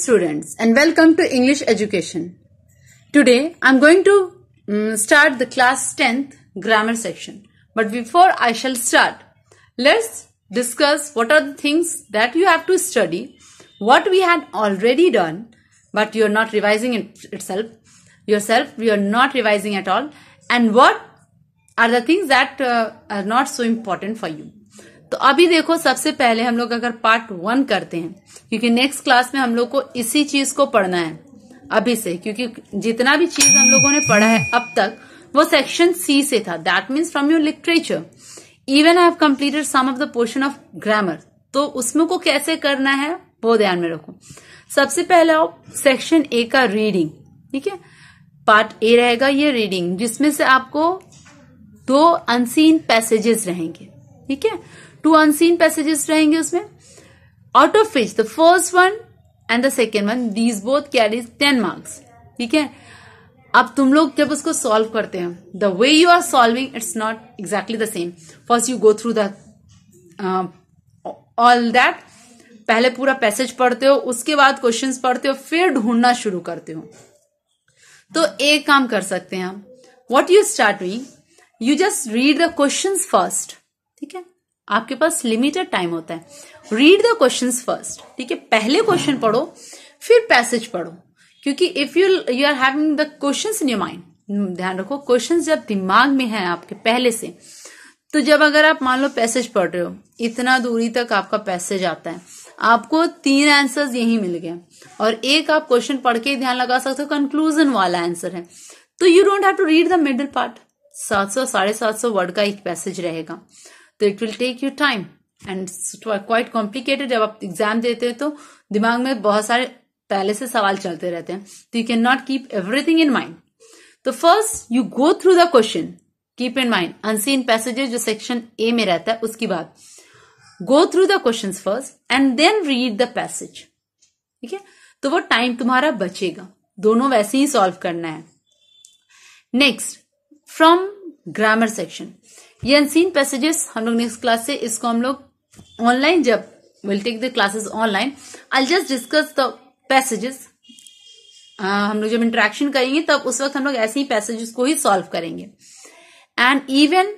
students and welcome to English Education. Today I am going to um, start the class 10th grammar section. But before I shall start, let's discuss what are the things that you have to study, what we had already done but you are not revising it itself, yourself, you are not revising at all and what are the things that uh, are not so important for you. तो अभी देखो सबसे पहले हम लोग अगर part one करते हैं क्योंकि नेक्स्ट क्लास में हम लोग को इसी चीज को पढ़ना है अभी से क्योंकि जितना भी चीज हम लोगों ने पढ़ा है अब तक वो सेक्शन सी से था that means from your literature even I have completed some of the portion of grammar तो उसमें को कैसे करना है वो ध्यान में रखो सबसे पहले आओ सेक्शन ए का रीडिंग ठीक है पार्ट ए रहेगा ये रीडिंग जिसमें से आपको दो अनसीन पैसेजेस रहेंगे ठीक है टू अनसीन पैसेजेस रहेंगे उसमें out of which the first one and the second one these both carries ten marks ठीक है अब तुम लोग जब उसको सॉल्व करते हैं the way you are solving it's not exactly the same first you go through the all that पहले पूरा पैसेज पढ़ते हो उसके बाद क्वेश्चन पढ़ते हो फिर ढूंढना शुरू करते हो तो एक काम कर सकते हैं हम what you start doing you just read the question first ठीक है आपके पास लिमिटेड टाइम होता है रीड द क्वेश्चन फर्स्ट ठीक है पहले क्वेश्चन पढ़ो फिर पैसेज पढ़ो क्योंकि if you you are having the question in your mind ध्यान रखो क्वेश्चन जब दिमाग में है आपके पहले से तो जब अगर आप मान लो पैसेज पढ़ रहे हो इतना दूरी तक आपका पैसेज आता है आपको तीन आंसर्स यही मिल गए और एक आप क्वेश्चन पढ़ के ध्यान लगा सकते हो कंक्लूजन वाला आंसर है तो you don't have to read the middle part सात सौ साढ़े सात सौ वर्ड का एक पैसेज रहेगा तो it will take you time and quite complicated जब आप एग्जाम देते हैं तो दिमाग में बहुत सारे पहले से सवाल चलते रहते हैं तो you can not keep everything in mind तो first you go through the question keep in mind unseen passages जो सेक्शन ए में रहता है उसकी बात go through the question first and then read the passage ठीक है तो वो टाइम तुम्हारा बचेगा दोनों वैसे ही सॉल्व करना है नेक्स्ट फ्रॉम ग्रामर सेक्शन ये अनसीन पैसेजेस हम लोग नेक्स्ट क्लास से इसको हम लोग ऑनलाइन जब will take the classes online I just discuss the passages हम लोग जब इंटरेक्शन करेंगे तब उस वक्त हम लोग ऐसे ही पैसेजेस को ही सॉल्व करेंगे and even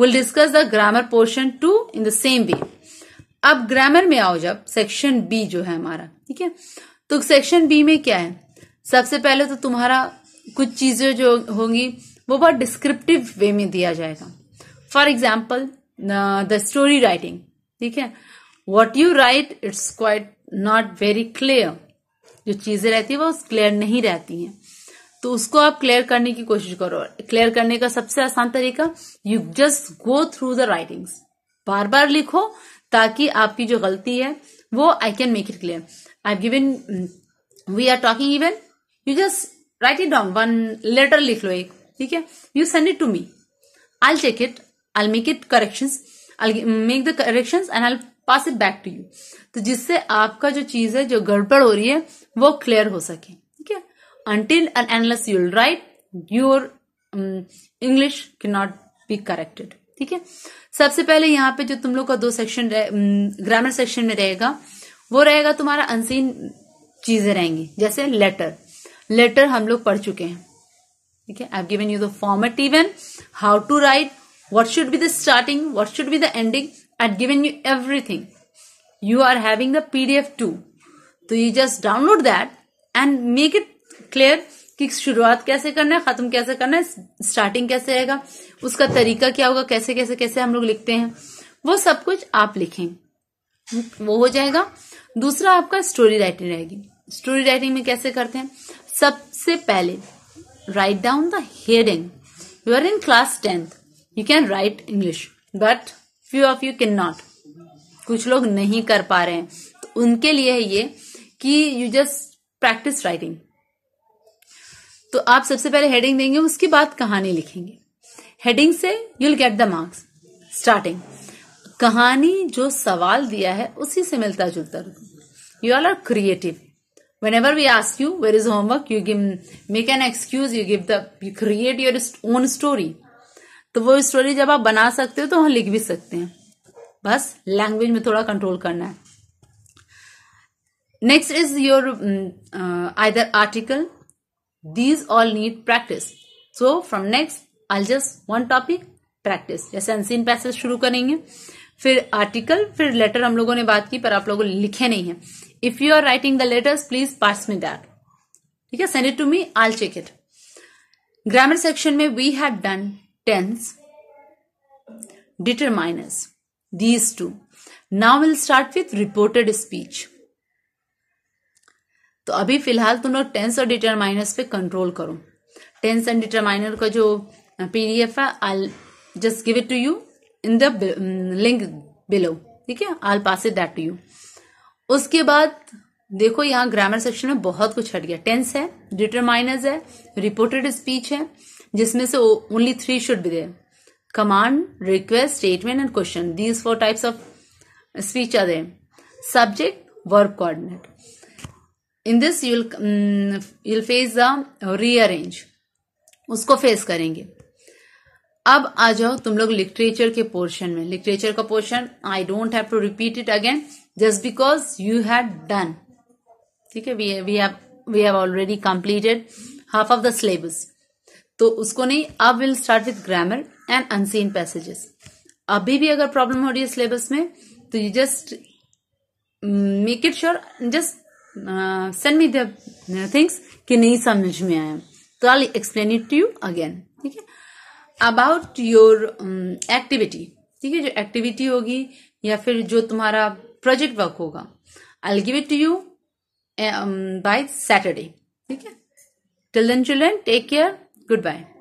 will discuss the grammar portion too in the same way अब ग्रामर में आओ जब सेक्शन बी जो है हमारा ठीक है तो सेक्शन बी में क्या है सबसे पहले तो तुम्हारा कुछ चीजें जो होंगी वो बहुत डिस्क्रिप्टिव वे में दिया जाएगा for example the story writing ठीक है what you write it's quite not very clear जो चीजें रहती है वो क्लियर नहीं रहती हैं तो उसको आप क्लियर करने की कोशिश करो क्लियर करने का सबसे आसान तरीका you just go through the writings बार बार लिखो ताकि आपकी जो गलती है वो I can make it clear I given we are talking even you just write it down one letter लिख लो एक ठीक है you send it to me I check it I make it correction make the correction and I pass it back to you तो जिससे आपका जो चीज है जो गड़बड़ हो रही है वो क्लियर हो सके ठीक है until and unless you'll write your English not be corrected ठीक है सबसे पहले यहाँ पे जो तुम लोग का दो सेक्शन ग्रामर सेक्शन में रहेगा वो रहेगा तुम्हारा अनसीन चीजें रहेंगी जैसे लेटर लेटर हम लोग पढ़ चुके हैं ठीक है I given you the format even how to write what should be the starting, what should be the ending. I'd given you everything. You are having the PDF too. तो you just download that and make it clear कि शुरुआत कैसे करना है खत्म कैसे करना है स्टार्टिंग कैसे रहेगा उसका तरीका क्या होगा कैसे कैसे कैसे हम लोग लिखते हैं वो सब कुछ आप लिखें वो हो जाएगा दूसरा आपका स्टोरी राइटिंग रहेगी स्टोरी राइटिंग में कैसे करते हैं सबसे पहले write down the heading you are in class tenth you can write English but few of you can not कुछ लोग नहीं कर पा रहे हैं तो उनके लिए है ये कि यू जस्ट प्रैक्टिस राइटिंग तो आप सबसे पहले हेडिंग देंगे उसके बाद कहानी लिखेंगे हेडिंग से you'll get the marks starting कहानी जो सवाल दिया है उसी से मिलता जुलता you all are creative whenever we ask you where is homework you give make an excuse you give the you create your own story तो वो स्टोरी जब आप बना सकते हो तो वहां लिख भी सकते हैं बस लैंग्वेज में थोड़ा कंट्रोल करना है next is your either article these all need practice so from next I just one topic practice जैसे अनसीन पैसेज शुरू करेंगे फिर आर्टिकल फिर लेटर हम लोगों ने बात की पर आप लोगों ने लिखे नहीं है if you are writing the letters please pass me that ठीक है send it to me I check it grammar section में we have done tense, determiners, these two. Now we'll start with reported speech. तो अभी फिलहाल तुम लोग tense और determiners पे कंट्रोल करो टेंस एंड डिटरमाइनर का जो पीडीएफ है I just give it to you in the link below ठीक है I pass it that to you उसके बाद देखो यहाँ ग्रामर सेक्शन में बहुत कुछ हट गया टेंस है डिटरमाइनर्स है रिपोर्टेड स्पीच है जिसमें से only three should be there command request statement and question these four types of speech are there subject work coordinate in this you'll face the rearrange उसको फेस करेंगे अब आ जाओ तुम लोग लिटरेचर के पोर्शन में लिटरेचर का portion I don't have to repeat it again just because you had done ठीक है we have already completed half of the syllabus तो उसको नहीं अब will start with grammar and unseen passages अभी भी अगर प्रॉब्लम हो रही है सिलेबस में तो you just make it sure just send me things कि नहीं समझ में आया तो I explain it to you again ठीक है अबाउट योर एक्टिविटी ठीक है जो एक्टिविटी होगी या फिर जो तुम्हारा प्रोजेक्ट वर्क होगा I give it to you by Saturday ठीक है till then children take care Goodbye.